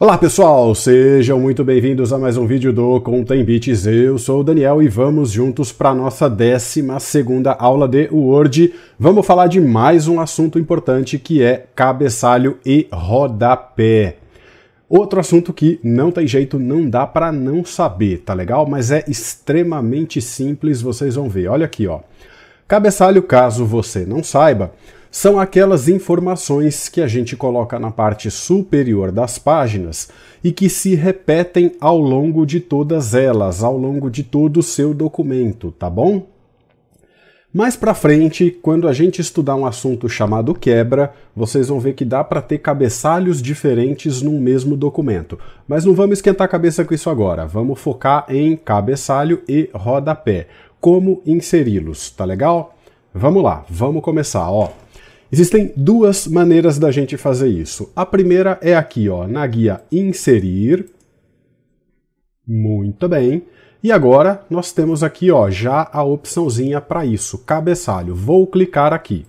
Olá pessoal, sejam muito bem-vindos a mais um vídeo do Contem Beats. Eu sou o Daniel e vamos juntos para a nossa 12 aula de Word. Vamos falar de mais um assunto importante que é cabeçalho e rodapé. Outro assunto que não tem jeito, não dá para não saber, tá legal? Mas é extremamente simples, vocês vão ver. Olha aqui, ó. Cabeçalho, caso você não saiba, são aquelas informações que a gente coloca na parte superior das páginas e que se repetem ao longo de todas elas, ao longo de todo o seu documento, tá bom? Mais para frente, quando a gente estudar um assunto chamado quebra, vocês vão ver que dá para ter cabeçalhos diferentes num mesmo documento. Mas não vamos esquentar a cabeça com isso agora. Vamos focar em cabeçalho e rodapé. Como inseri-los, tá legal? Vamos lá, vamos começar, ó. Existem duas maneiras da gente fazer isso. A primeira é aqui, ó, na guia inserir. Muito bem. E agora nós temos aqui, ó, já a opçãozinha para isso, cabeçalho. Vou clicar aqui.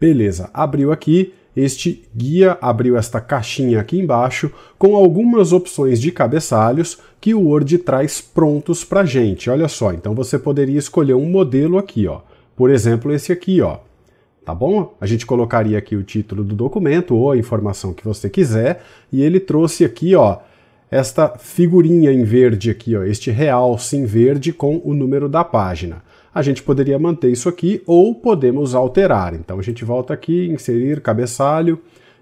Beleza, abriu aqui. Este guia abriu esta caixinha aqui embaixo com algumas opções de cabeçalhos que o Word traz prontos para gente. Olha só, então você poderia escolher um modelo aqui, ó. Por exemplo, esse aqui, ó. Tá bom? A gente colocaria aqui o título do documento ou a informação que você quiser, e ele trouxe aqui, ó, esta figurinha em verde aqui, ó, este realce em verde com o número da página. A gente poderia manter isso aqui ou podemos alterar. Então a gente volta aqui, inserir cabeçalho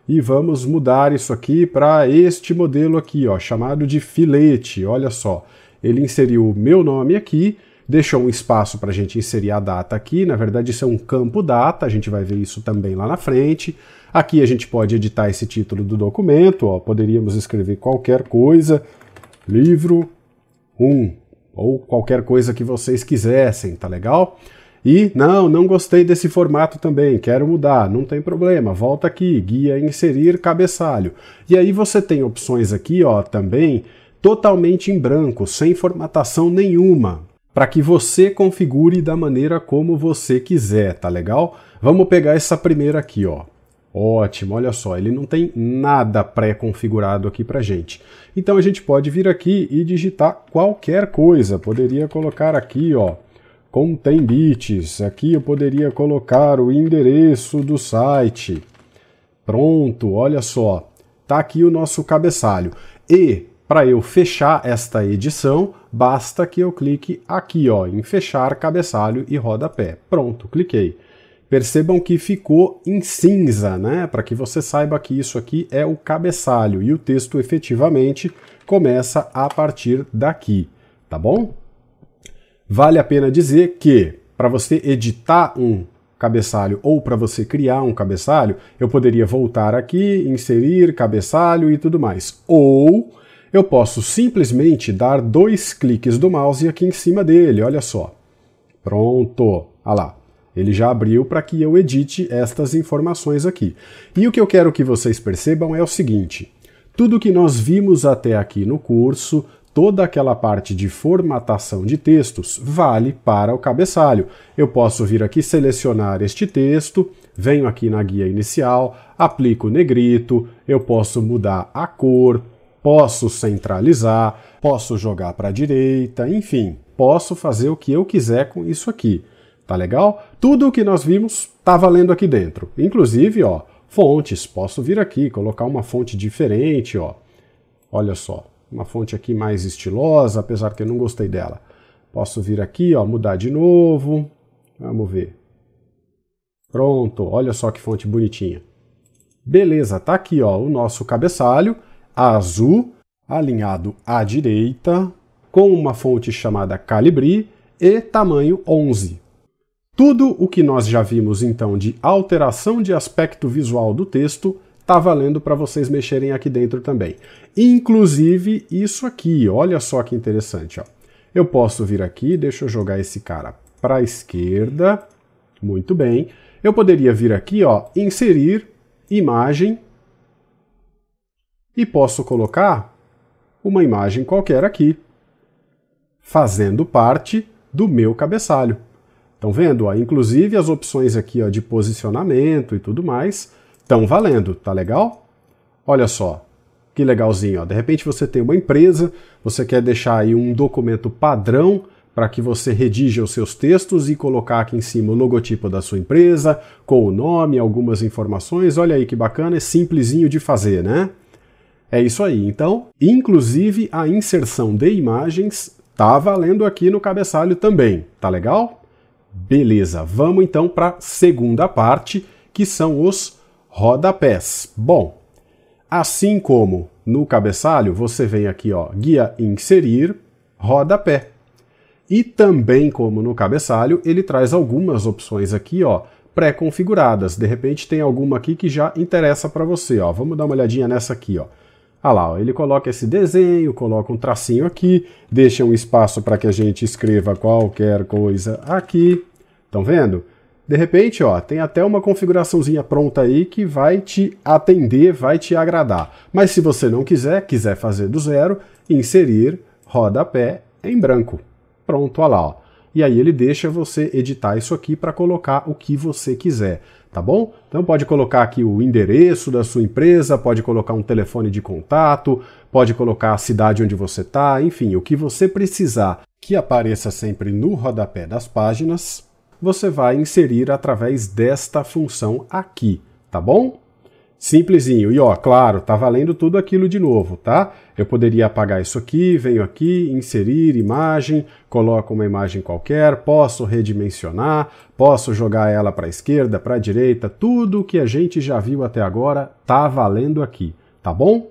e vamos mudar isso aqui para este modelo aqui, ó, chamado de filete. Olha só, ele inseriu o meu nome aqui deixou um espaço para a gente inserir a data aqui. Na verdade, isso é um campo data, a gente vai ver isso também lá na frente. Aqui a gente pode editar esse título do documento, ó, poderíamos escrever qualquer coisa, livro 1, um, ou qualquer coisa que vocês quisessem, tá legal? E não, não gostei desse formato também, quero mudar, não tem problema, volta aqui, guia inserir cabeçalho. E aí você tem opções aqui, ó, também totalmente em branco, sem formatação nenhuma para que você configure da maneira como você quiser, tá legal? Vamos pegar essa primeira aqui, ó. Ótimo, olha só, ele não tem nada pré-configurado aqui para gente. Então a gente pode vir aqui e digitar qualquer coisa. Poderia colocar aqui, ó, contém bits. Aqui eu poderia colocar o endereço do site. Pronto, olha só, tá aqui o nosso cabeçalho. E para eu fechar esta edição, basta que eu clique aqui ó, em fechar cabeçalho e rodapé. Pronto, cliquei. Percebam que ficou em cinza, né? Para que você saiba que isso aqui é o cabeçalho e o texto efetivamente começa a partir daqui, tá bom? Vale a pena dizer que para você editar um cabeçalho ou para você criar um cabeçalho, eu poderia voltar aqui, inserir cabeçalho e tudo mais. Ou eu posso simplesmente dar dois cliques do mouse aqui em cima dele, olha só. Pronto, olha ah lá. Ele já abriu para que eu edite estas informações aqui. E o que eu quero que vocês percebam é o seguinte, tudo que nós vimos até aqui no curso, toda aquela parte de formatação de textos, vale para o cabeçalho. Eu posso vir aqui selecionar este texto, venho aqui na guia inicial, aplico negrito, eu posso mudar a cor, posso centralizar, posso jogar para a direita, enfim, posso fazer o que eu quiser com isso aqui. Tá legal? Tudo o que nós vimos tá valendo aqui dentro. Inclusive, ó, fontes, posso vir aqui, colocar uma fonte diferente, ó. Olha só, uma fonte aqui mais estilosa, apesar que eu não gostei dela. Posso vir aqui, ó, mudar de novo. Vamos ver. Pronto, olha só que fonte bonitinha. Beleza, tá aqui, ó, o nosso cabeçalho azul, alinhado à direita, com uma fonte chamada Calibri e tamanho 11. Tudo o que nós já vimos então de alteração de aspecto visual do texto tá valendo para vocês mexerem aqui dentro também. Inclusive isso aqui, olha só que interessante. Ó. Eu posso vir aqui, deixa eu jogar esse cara para a esquerda, muito bem. Eu poderia vir aqui, ó, inserir imagem e posso colocar uma imagem qualquer aqui, fazendo parte do meu cabeçalho. Estão vendo? Ó? Inclusive as opções aqui ó, de posicionamento e tudo mais estão valendo, tá legal? Olha só, que legalzinho. Ó. De repente você tem uma empresa, você quer deixar aí um documento padrão para que você redija os seus textos e colocar aqui em cima o logotipo da sua empresa, com o nome, algumas informações. Olha aí que bacana, é simplesinho de fazer, né? É isso aí. Então, inclusive a inserção de imagens tá valendo aqui no cabeçalho também, tá legal? Beleza, vamos então para a segunda parte, que são os rodapés. Bom, assim como no cabeçalho, você vem aqui, ó, guia inserir, rodapé. E também como no cabeçalho, ele traz algumas opções aqui, ó, pré-configuradas. De repente tem alguma aqui que já interessa para você, ó. Vamos dar uma olhadinha nessa aqui, ó ah lá, ó, ele coloca esse desenho, coloca um tracinho aqui, deixa um espaço para que a gente escreva qualquer coisa aqui. Estão vendo? De repente, ó, tem até uma configuraçãozinha pronta aí que vai te atender, vai te agradar. Mas se você não quiser, quiser fazer do zero, inserir rodapé em branco. Pronto, olha lá. Ó. E aí ele deixa você editar isso aqui para colocar o que você quiser tá bom? Então pode colocar aqui o endereço da sua empresa, pode colocar um telefone de contato, pode colocar a cidade onde você está, enfim, o que você precisar que apareça sempre no rodapé das páginas, você vai inserir através desta função aqui, tá bom? Simplesinho. E ó, claro, tá valendo tudo aquilo de novo, tá? Eu poderia apagar isso aqui, venho aqui, inserir imagem, coloco uma imagem qualquer, posso redimensionar, posso jogar ela para a esquerda, para a direita, tudo que a gente já viu até agora tá valendo aqui, tá bom?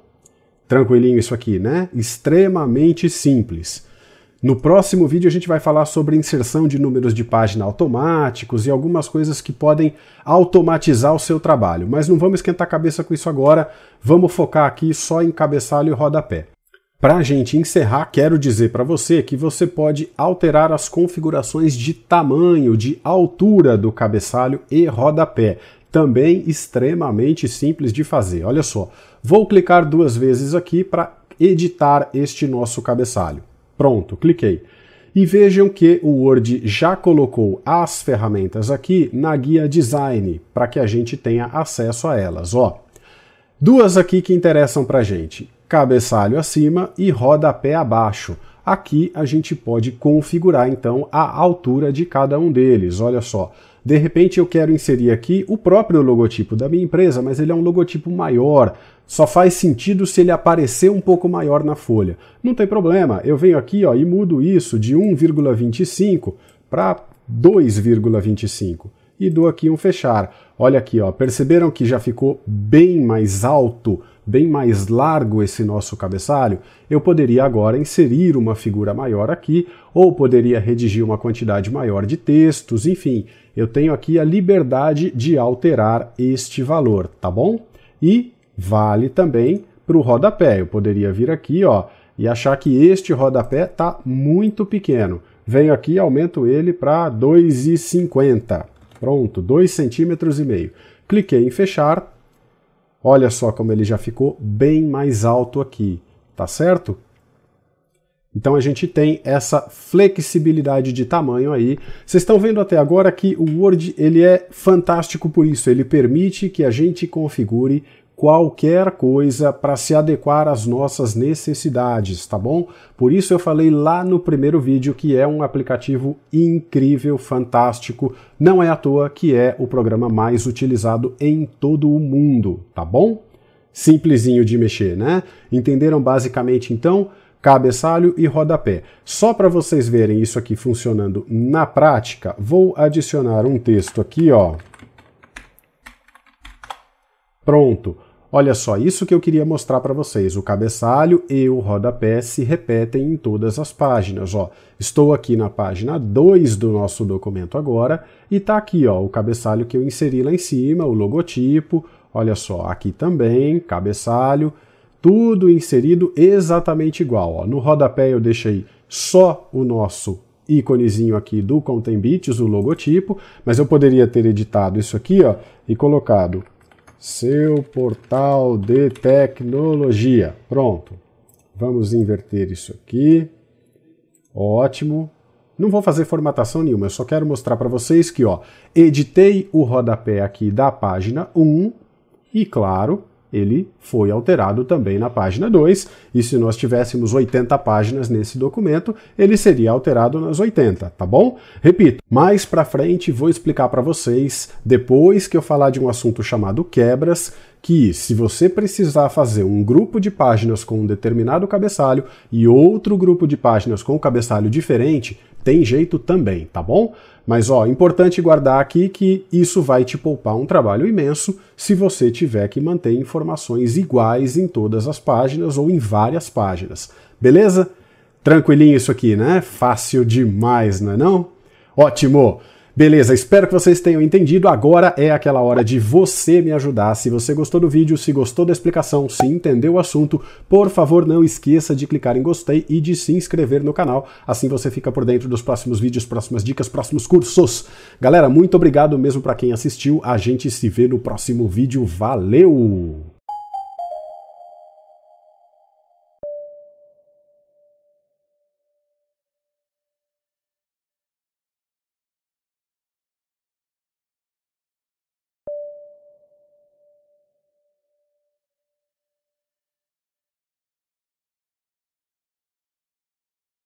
Tranquilinho isso aqui, né? Extremamente simples. No próximo vídeo a gente vai falar sobre inserção de números de página automáticos e algumas coisas que podem automatizar o seu trabalho, mas não vamos esquentar a cabeça com isso agora, vamos focar aqui só em cabeçalho e rodapé. Para a gente encerrar, quero dizer para você que você pode alterar as configurações de tamanho, de altura do cabeçalho e rodapé. Também extremamente simples de fazer. Olha só, vou clicar duas vezes aqui para editar este nosso cabeçalho. Pronto, cliquei. E vejam que o Word já colocou as ferramentas aqui na guia design, para que a gente tenha acesso a elas. Ó, duas aqui que interessam para a gente, cabeçalho acima e rodapé abaixo. Aqui a gente pode configurar então a altura de cada um deles, olha só. De repente eu quero inserir aqui o próprio logotipo da minha empresa, mas ele é um logotipo maior. Só faz sentido se ele aparecer um pouco maior na folha. Não tem problema, eu venho aqui ó, e mudo isso de 1,25 para 2,25 e dou aqui um fechar. Olha aqui, ó, perceberam que já ficou bem mais alto bem mais largo esse nosso cabeçalho, eu poderia agora inserir uma figura maior aqui, ou poderia redigir uma quantidade maior de textos, enfim, eu tenho aqui a liberdade de alterar este valor, tá bom? E vale também para o rodapé, eu poderia vir aqui ó, e achar que este rodapé está muito pequeno. Venho aqui e aumento ele para 2,50. Pronto, 2 centímetros e meio. Cliquei em fechar, Olha só como ele já ficou bem mais alto aqui, tá certo? Então a gente tem essa flexibilidade de tamanho aí. Vocês estão vendo até agora que o Word ele é fantástico por isso, ele permite que a gente configure qualquer coisa para se adequar às nossas necessidades, tá bom? Por isso eu falei lá no primeiro vídeo que é um aplicativo incrível, fantástico, não é à toa que é o programa mais utilizado em todo o mundo, tá bom? Simplesinho de mexer, né? Entenderam basicamente então? Cabeçalho e rodapé. Só para vocês verem isso aqui funcionando na prática, vou adicionar um texto aqui, ó, Pronto. Olha só, isso que eu queria mostrar para vocês. O cabeçalho e o rodapé se repetem em todas as páginas. Ó. Estou aqui na página 2 do nosso documento agora e está aqui ó, o cabeçalho que eu inseri lá em cima, o logotipo. Olha só, aqui também, cabeçalho, tudo inserido exatamente igual. Ó. No rodapé eu deixei só o nosso íconezinho aqui do Bits, o logotipo, mas eu poderia ter editado isso aqui ó, e colocado seu portal de tecnologia. Pronto. Vamos inverter isso aqui. Ótimo. Não vou fazer formatação nenhuma, eu só quero mostrar para vocês que ó, editei o rodapé aqui da página 1 e, claro, ele foi alterado também na página 2, e se nós tivéssemos 80 páginas nesse documento, ele seria alterado nas 80, tá bom? Repito, mais para frente vou explicar para vocês, depois que eu falar de um assunto chamado quebras, que, se você precisar fazer um grupo de páginas com um determinado cabeçalho e outro grupo de páginas com um cabeçalho diferente, tem jeito também, tá bom? Mas ó, importante guardar aqui que isso vai te poupar um trabalho imenso se você tiver que manter informações iguais em todas as páginas ou em várias páginas. Beleza? Tranquilinho isso aqui, né? Fácil demais, não é não? Ótimo! Beleza, espero que vocês tenham entendido. Agora é aquela hora de você me ajudar. Se você gostou do vídeo, se gostou da explicação, se entendeu o assunto, por favor, não esqueça de clicar em gostei e de se inscrever no canal. Assim você fica por dentro dos próximos vídeos, próximas dicas, próximos cursos. Galera, muito obrigado mesmo para quem assistiu. A gente se vê no próximo vídeo. Valeu!